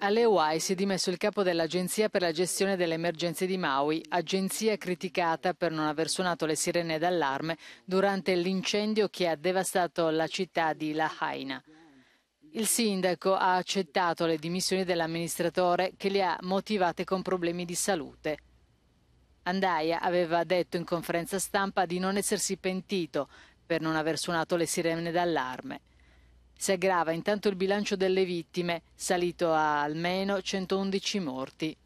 A Lewai si è dimesso il capo dell'Agenzia per la gestione delle emergenze di Maui, agenzia criticata per non aver suonato le sirene d'allarme durante l'incendio che ha devastato la città di Lahaina. Il sindaco ha accettato le dimissioni dell'amministratore che le ha motivate con problemi di salute. Andaia aveva detto in conferenza stampa di non essersi pentito per non aver suonato le sirene d'allarme. Si aggrava intanto il bilancio delle vittime, salito a almeno 111 morti.